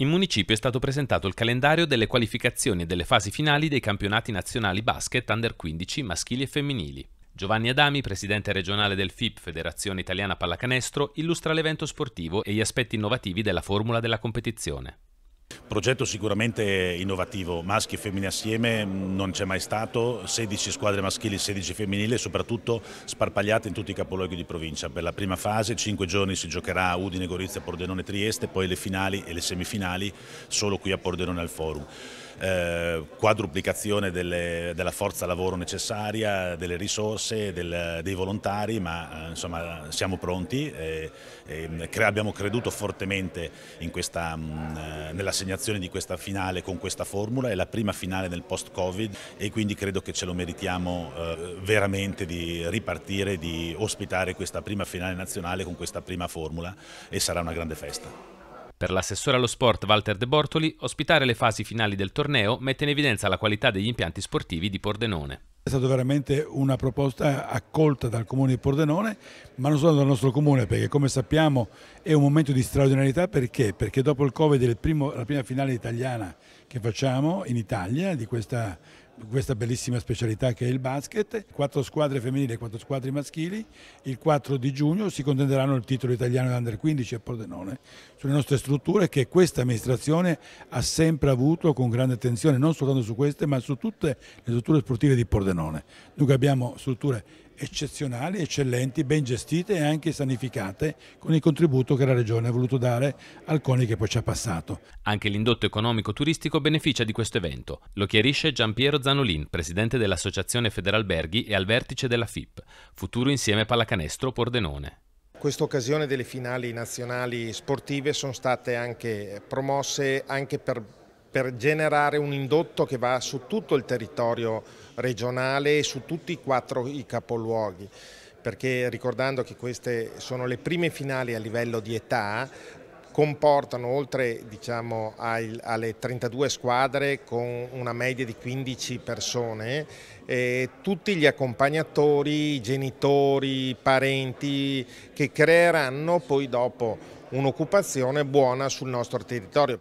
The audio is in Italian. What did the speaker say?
In municipio è stato presentato il calendario delle qualificazioni e delle fasi finali dei campionati nazionali basket under 15 maschili e femminili. Giovanni Adami, presidente regionale del FIP Federazione Italiana Pallacanestro, illustra l'evento sportivo e gli aspetti innovativi della formula della competizione. Progetto sicuramente innovativo, maschi e femmine assieme mm, non c'è mai stato, 16 squadre maschili, 16 femminili e soprattutto sparpagliate in tutti i capoluoghi di provincia. Per la prima fase 5 giorni si giocherà a Udine, Gorizia, Pordenone, Trieste, poi le finali e le semifinali solo qui a Pordenone al Forum. Eh, quadruplicazione delle, della forza lavoro necessaria, delle risorse, del, dei volontari, ma eh, insomma siamo pronti, eh, abbiamo creduto fortemente mm, eh, nell'assegnazione soddisfazione di questa finale con questa formula, è la prima finale nel post-Covid e quindi credo che ce lo meritiamo eh, veramente di ripartire, di ospitare questa prima finale nazionale con questa prima formula e sarà una grande festa. Per l'assessore allo sport Walter De Bortoli, ospitare le fasi finali del torneo mette in evidenza la qualità degli impianti sportivi di Pordenone stata veramente una proposta accolta dal comune di Pordenone, ma non solo dal nostro comune, perché come sappiamo è un momento di straordinarietà perché? Perché dopo il Covid è primo, la prima finale italiana che facciamo in Italia di questa questa bellissima specialità che è il basket. Quattro squadre femminili e quattro squadre maschili. Il 4 di giugno si contenderanno il titolo italiano under 15 a Pordenone. Sulle nostre strutture che questa amministrazione ha sempre avuto con grande attenzione, non soltanto su queste, ma su tutte le strutture sportive di Pordenone. Dunque abbiamo strutture eccezionali, eccellenti, ben gestite e anche sanificate con il contributo che la Regione ha voluto dare al CONI che poi ci ha passato. Anche l'indotto economico-turistico beneficia di questo evento. Lo chiarisce Giampiero Zanolin, presidente dell'Associazione Federalberghi e al vertice della FIP, Futuro Insieme Pallacanestro Pordenone. Questa occasione delle finali nazionali sportive sono state anche promosse anche per per generare un indotto che va su tutto il territorio regionale e su tutti i quattro i capoluoghi perché ricordando che queste sono le prime finali a livello di età, comportano oltre diciamo, alle 32 squadre con una media di 15 persone, eh, tutti gli accompagnatori, i genitori, i parenti che creeranno poi dopo un'occupazione buona sul nostro territorio.